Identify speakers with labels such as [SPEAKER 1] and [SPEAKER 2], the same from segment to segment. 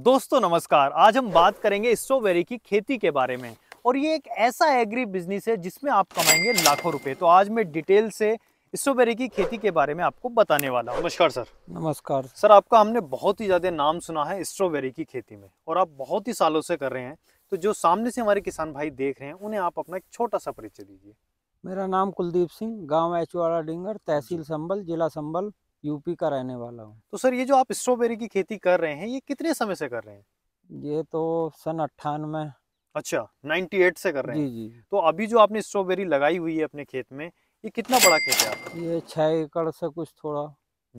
[SPEAKER 1] दोस्तों नमस्कार आज हम बात करेंगे स्ट्रॉबेरी की खेती के बारे में और ये एक ऐसा एग्री बिजनेस है जिसमें आप कमाएंगे लाखों रुपए तो आज मैं डिटेल से स्ट्रॉबेरी की खेती के बारे में आपको बताने वाला हूँ नमस्कार सर नमस्कार सर आपका हमने बहुत ही ज़्यादा नाम सुना है स्ट्रॉबेरी की खेती में और आप बहुत ही सालों से कर रहे हैं तो जो सामने से हमारे किसान भाई देख रहे हैं उन्हें आप अपना एक छोटा सा परिचय दीजिए
[SPEAKER 2] मेरा नाम कुलदीप सिंह गाँव एचवाड़ा डिंगर तहसील संबल
[SPEAKER 1] जिला संबल यूपी का रहने वाला हूँ तो सर ये जो आप स्ट्रॉबेरी की खेती कर रहे हैं ये कितने समय से कर रहे हैं ये तो सन अट्ठानवे अच्छा 98 से कर रहे हैं जी जी तो अभी जो आपने स्ट्रॉबेरी लगाई हुई है अपने खेत में ये कितना बड़ा खेत है
[SPEAKER 2] आपका ये छह एकड़ से
[SPEAKER 1] कुछ थोड़ा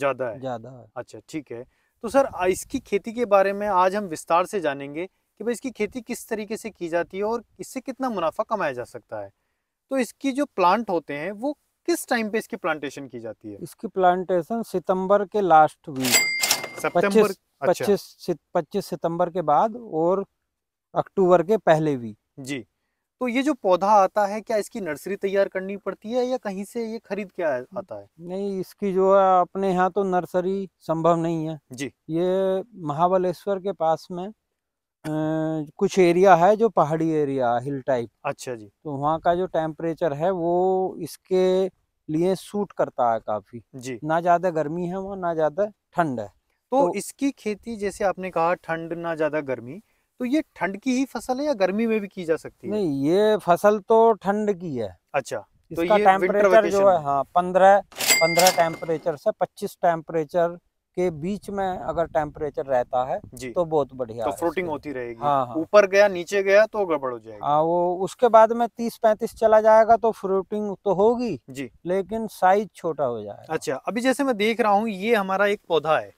[SPEAKER 1] ज्यादा है ज्यादा है अच्छा ठीक है तो सर इसकी खेती के बारे में आज हम विस्तार से जानेंगे कि भाई इसकी खेती किस तरीके से की जाती है और इससे कितना मुनाफा कमाया जा सकता है तो इसकी जो प्लांट होते हैं वो किस टाइम पे इसकी प्लांटेशन की जाती है इसकी प्लांटेशन सितंबर के लास्ट वीक सितंबर पच्चीस अच्छा। पच्चीस सितंबर के बाद और अक्टूबर के पहले वीक जी तो ये जो पौधा आता है क्या इसकी नर्सरी तैयार करनी पड़ती है या कहीं से ये खरीद के आता है नहीं इसकी
[SPEAKER 2] जो है अपने यहाँ तो नर्सरी संभव नहीं है जी ये महाबलेश्वर के पास में कुछ एरिया है जो पहाड़ी एरिया हिल टाइप अच्छा जी तो वहाँ का जो टेम्परेचर है वो इसके लिए सूट करता है काफी जी
[SPEAKER 1] ना ज्यादा गर्मी है वहाँ ना ज्यादा ठंड है तो, तो इसकी खेती जैसे आपने कहा ठंड ना ज्यादा गर्मी तो ये ठंड की ही फसल है या गर्मी में भी की जा सकती है नहीं ये फसल तो ठंड की है अच्छा तो इसका तो टेम्परेचर जो है हाँ पंद्रह पंद्रह टेम्परेचर
[SPEAKER 2] से पच्चीस टेम्परेचर के बीच में अगर टेम्परेचर रहता है तो बहुत
[SPEAKER 1] बढ़िया तो फ्रूटिंग होती रहेगी हाँ, हाँ। ऊपर हाँ। गया नीचे गया तो गड़बड़ हो जाएगी
[SPEAKER 2] हाँ वो उसके बाद में तीस पैंतीस चला जाएगा तो फ्रूटिंग तो होगी जी लेकिन साइज छोटा हो जाएगा
[SPEAKER 1] अच्छा अभी जैसे मैं देख रहा हूँ ये हमारा एक पौधा है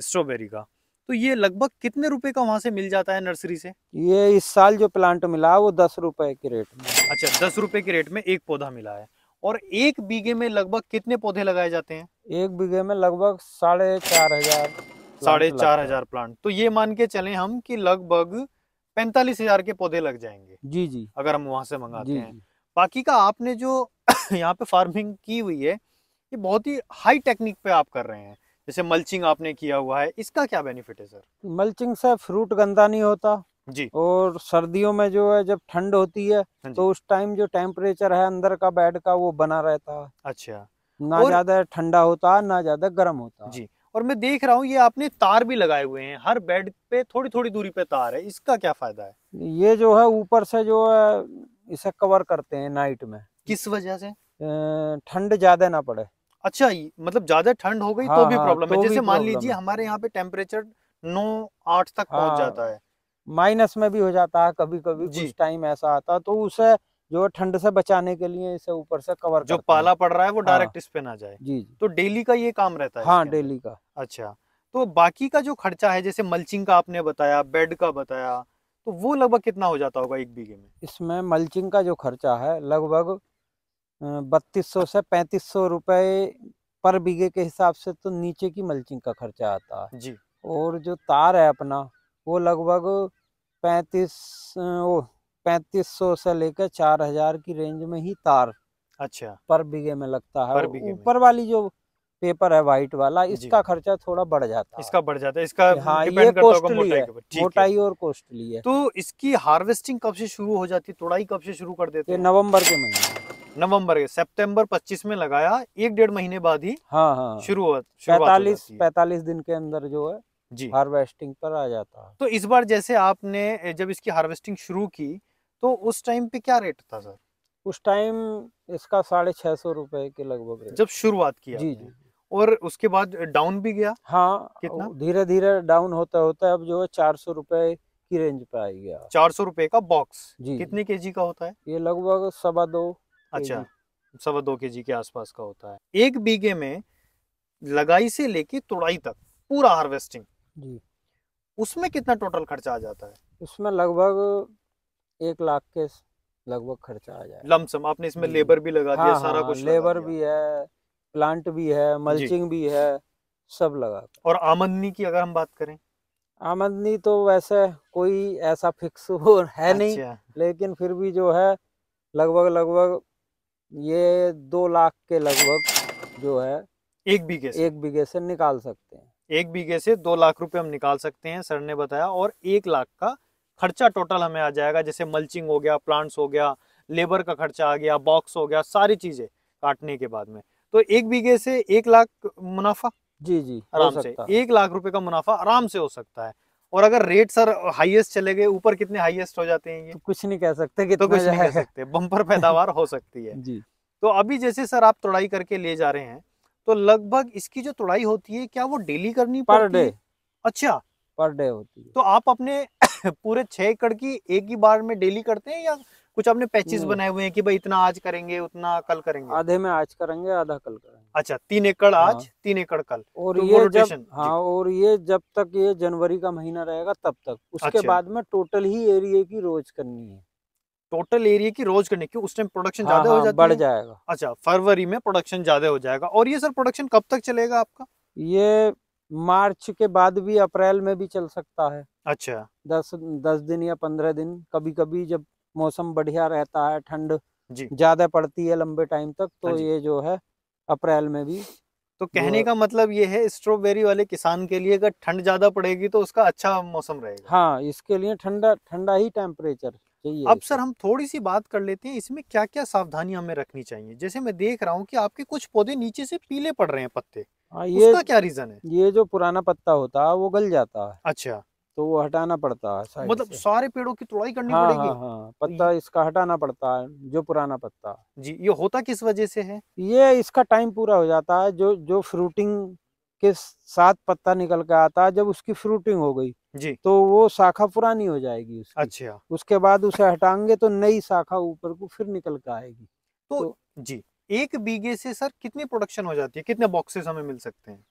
[SPEAKER 1] स्ट्रॉबेरी का तो ये लगभग कितने रुपए का वहाँ से मिल जाता है नर्सरी से
[SPEAKER 2] ये इस साल जो प्लांट मिला वो दस रुपए के रेट में
[SPEAKER 1] अच्छा दस रुपए के रेट में एक पौधा मिला है और एक बीघे में लगभग कितने पौधे लगाए जाते हैं एक बीघे में लगभग साढ़े चार हजार साढ़े चार हजार प्लांट तो ये मान के चले हम कि लगभग पैंतालीस हजार के पौधे लग जाएंगे जी जी अगर हम वहां से मंगाते जी, हैं जी। बाकी का आपने जो यहाँ पे फार्मिंग की हुई है ये बहुत ही हाई टेक्निक पे आप कर रहे हैं जैसे मल्चिंग आपने किया हुआ है इसका क्या बेनिफिट है सर मल्चिंग से
[SPEAKER 2] फ्रूट गंदा नहीं होता जी और सर्दियों में जो है जब ठंड होती है हाँ तो उस टाइम जो टेम्परेचर है अंदर का बेड का वो बना रहता है अच्छा ना और... ज्यादा ठंडा होता ना ज्यादा गर्म होता जी
[SPEAKER 1] और मैं देख रहा हूँ ये आपने तार भी लगाए हुए हैं हर बेड पे थोड़ी थोड़ी दूरी पे तार है इसका क्या फायदा है
[SPEAKER 2] ये जो है ऊपर से जो है इसे कवर करते हैं नाइट में किस वजह से ठंड ज्यादा ना पड़े अच्छा मतलब ज्यादा ठंड हो गई तो हाँ, हाँ तो भी प्रॉब्लम तो है जैसे मान लीजिए
[SPEAKER 1] हमारे यहाँ पे टेम्परेचर नौ आठ तक हाँ, पहुंच जाता है
[SPEAKER 2] माइनस में भी हो जाता है कभी कभी कुछ टाइम ऐसा आता तो उसे जो
[SPEAKER 1] ठंड से बचाने के लिए इसे ऊपर से कवर जो पाला पड़ रहा है वो हाँ। डायरेक्ट इस पे ना जाए जी तो डेली का ये काम रहता है हाँ डेली का अच्छा तो बाकी का जो खर्चा है जैसे मल्चिंग का आपने बताया बेड का बताया तो वो लगभग कितना हो जाता होगा एक बीघे में इसमें मल्चिंग का जो खर्चा
[SPEAKER 2] है लगभग बत्तीस सौ से पैंतीस सौ पर बीघे के हिसाब से तो नीचे की मल्चिंग का खर्चा आता है जी और जो तार है अपना वो लगभग पैंतीस पैंतीस सौ से लेकर चार हजार की रेंज में ही तार अच्छा पर बीघे में लगता है ऊपर वाली जो पेपर है व्हाइट वाला इसका खर्चा थोड़ा बढ़ जाता
[SPEAKER 1] है इसका बढ़ जाता है इसका हाँ ये कॉस्टली है मोटाई
[SPEAKER 2] और कॉस्टली है
[SPEAKER 1] तो इसकी हार्वेस्टिंग कब से शुरू हो जाती है तोड़ाई कब से शुरू कर देते हैं नवंबर के महीने नवंबर के सितंबर 25 में लगाया एक डेढ़ महीने बाद ही हाँ हाँ शुरू पैतालीस
[SPEAKER 2] पैतालीस दिन के अंदर जो है जी हार्वेस्टिंग पर आ जाता है
[SPEAKER 1] तो इस बार जैसे आपने जब इसकी हार्वेस्टिंग शुरू की तो उस टाइम पे क्या रेट था सर उस टाइम इसका साढ़े छह सौ रूपए के लगभग जब शुरुआत किया जी जी
[SPEAKER 2] और उसके बाद डाउन भी गया हाँ कितना धीरे धीरे डाउन होता होता अब जो है चार सौ
[SPEAKER 1] रूपए की रेंज पे आ गया चार सौ रूपए का बॉक्स जी कितने के जी का होता है ये लगभग सवा दो अच्छा सवा दो के जी के आसपास का होता है एक बीघे में लगाई से लेके तोड़ाई तक पूरा हार्वेस्टिंग जी उसमें कितना टोटल खर्चा आ जाता है उसमें लगभग एक लाख के लगभग खर्चा आ जाए लमसम आपने इसमें लेबर भी लगा दिया हाँ, सारा हाँ, कुछ लेबर
[SPEAKER 2] भी है प्लांट भी है मल्चिंग भी है सब लगा
[SPEAKER 1] और आमदनी की अगर हम बात करें
[SPEAKER 2] आमदनी तो वैसे कोई ऐसा फिक्स हो है अच्छा। नहीं लेकिन फिर भी जो है लगभग लगभग ये दो लाख के लगभग जो है एक
[SPEAKER 1] बीघे एक बीघे से निकाल सकते हैं एक बीघे से दो लाख रुपए हम निकाल सकते हैं सर ने बताया और एक लाख का खर्चा टोटल हमें आ जाएगा जैसे मल्चिंग हो गया प्लांट्स हो गया लेबर का खर्चा आ गया बॉक्स हो गया सारी चीजें काटने के बाद में तो एक बीघे से एक लाख मुनाफा जी जी आराम से एक लाख रुपए का मुनाफा आराम से हो सकता है और अगर रेट सर हाईएस्ट चले गए ऊपर कितने हाईएस्ट हो जाते हैं ये तो कुछ नहीं कह सकते कि तो कुछ नहीं कह सकते बम्पर पैदावार हो सकती है जी तो अभी जैसे सर आप तोड़ाई करके ले जा रहे हैं तो लगभग इसकी जो तुड़ाई होती है क्या वो डेली करनी पर डे अच्छा पर डे होती है तो आप अपने पूरे छह एकड़ की एक ही बार में डेली करते हैं या कुछ आपने पैचेस बनाए हुए हैं कि भाई इतना आज करेंगे उतना कल करेंगे आधे में आज करेंगे आधा कल करेंगे अच्छा तीन एकड़ हाँ। आज
[SPEAKER 2] तीन एकड़ कल और तो ये जब हाँ और ये जब तक ये जनवरी का महीना रहेगा तब
[SPEAKER 1] तक उसके अच्छा। बाद में टोटल ही एरिया की रोज करनी है टोटल एरिया की रोज करने की उस टाइम हाँ, प्रोडक्शन ज्यादा हो हाँ, जाती बढ़ जाएगा अच्छा फरवरी में प्रोडक्शन ज्यादा हो जाएगा और ये सर प्रोडक्शन कब तक चलेगा आपका ये मार्च के बाद भी अप्रैल में भी चल सकता है अच्छा
[SPEAKER 2] दस दस दिन या पंद्रह दिन कभी कभी जब मौसम बढ़िया रहता है ठंड ज्यादा पड़ती है लंबे टाइम तक तो हाँ ये जो है अप्रैल में भी तो कहने
[SPEAKER 1] का मतलब ये है स्ट्रॉबेरी वाले किसान के लिए अगर ठंड ज्यादा पड़ेगी तो उसका अच्छा मौसम रहेगा हाँ इसके लिए ठंडा ठंडा ही टेम्परेचर अब सर हम थोड़ी सी बात कर लेते हैं इसमें क्या क्या सावधानियां हमें रखनी चाहिए जैसे मैं देख रहा हूँ कि आपके कुछ पौधे नीचे से पीले पड़ रहे हैं पत्ते हाँ, ये उसका क्या रीजन है
[SPEAKER 2] ये जो पुराना पत्ता होता है वो गल जाता है अच्छा तो वो हटाना पड़ता है मतलब
[SPEAKER 1] सारे पेड़ों की तोड़ाई करनी हाँ, पड़ेगी हाँ, हाँ,
[SPEAKER 2] पत्ता इसका हटाना पड़ता है जो पुराना पत्ता
[SPEAKER 1] जी ये होता किस वजह से है
[SPEAKER 2] ये इसका टाइम पूरा हो जाता है जो जो फ्रूटिंग के साथ पत्ता निकल के आता है जब उसकी फ्रूटिंग हो गई जी तो वो शाखा पुरानी हो जाएगी उसकी। अच्छा उसके बाद उसे हटाएंगे तो नई शाखा ऊपर को फिर निकल कर आएगी
[SPEAKER 1] तो, तो जी एक बीघे से सर कितनी प्रोडक्शन हो जाती है कितने बॉक्सेस हमें मिल सकते हैं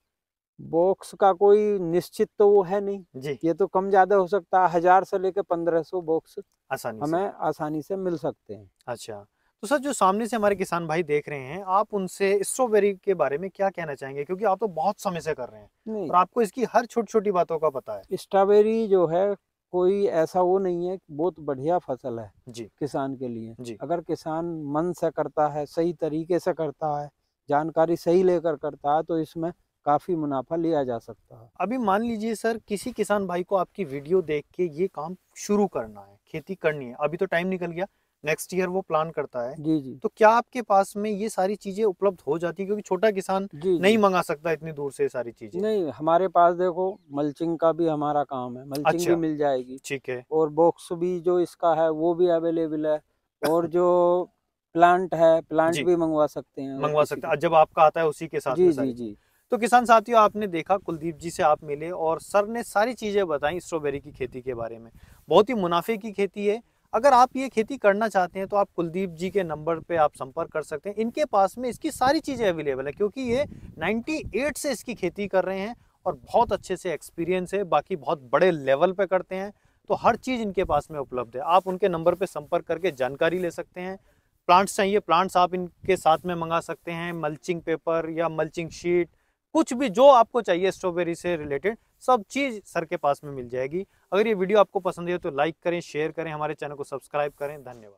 [SPEAKER 2] बॉक्स का कोई निश्चित तो वो है नहीं जी ये तो कम ज्यादा हो सकता है हजार से लेकर पंद्रह सौ बॉक्स आसानी हमें आसानी से मिल सकते हैं अच्छा
[SPEAKER 1] तो सर जो सामने से हमारे किसान भाई देख रहे हैं आप उनसे स्ट्रॉबेरी के बारे में क्या कहना चाहेंगे क्योंकि आप तो बहुत समय से कर रहे हैं और आपको इसकी हर छोटी छोटी बातों का पता है स्ट्रॉबेरी जो है
[SPEAKER 2] कोई ऐसा वो नहीं है बहुत बढ़िया फसल है जी किसान के लिए जी अगर किसान मन से करता है सही तरीके से करता है जानकारी सही लेकर करता है तो इसमें
[SPEAKER 1] काफ़ी मुनाफा लिया जा सकता है अभी मान लीजिए सर किसी किसान भाई को आपकी वीडियो देख के ये काम शुरू करना है खेती करनी है अभी तो टाइम निकल गया नेक्स्ट ईयर वो प्लान करता है जी जी तो क्या आपके पास में ये सारी चीजें उपलब्ध हो जाती है क्योंकि छोटा किसान जी, नहीं मंगा सकता इतनी दूर से सारी चीजें
[SPEAKER 2] नहीं हमारे पास देखो मल्चिंग का भी हमारा काम है मल्चिंग अच्छा, भी मिल जाएगी ठीक है और बॉक्स भी जो इसका है वो भी अवेलेबल है और जो प्लांट है
[SPEAKER 1] प्लांट भी मंगवा सकते हैं मंगवा सकते हैं जब आपका आता है उसी के साथ जी जी जी तो किसान साथियों आपने देखा कुलदीप जी से आप मिले और सर ने सारी चीज़ें बताई स्ट्रॉबेरी की खेती के बारे में बहुत ही मुनाफे की खेती है अगर आप ये खेती करना चाहते हैं तो आप कुलदीप जी के नंबर पे आप संपर्क कर सकते हैं इनके पास में इसकी सारी चीज़ें अवेलेबल है क्योंकि ये 98 से इसकी खेती कर रहे हैं और बहुत अच्छे से एक्सपीरियंस है बाकी बहुत बड़े लेवल पे करते हैं तो हर चीज़ इनके पास में उपलब्ध है आप उनके नंबर पर संपर्क करके जानकारी ले सकते हैं प्लांट्स चाहिए प्लांट्स आप इनके साथ में मंगा सकते हैं मल्चिंग पेपर या मल्चिंग शीट कुछ भी जो आपको चाहिए स्ट्रॉबेरी से रिलेटेड सब चीज़ सर के पास में मिल जाएगी अगर ये वीडियो आपको पसंद है तो लाइक करें शेयर करें हमारे चैनल को सब्सक्राइब करें धन्यवाद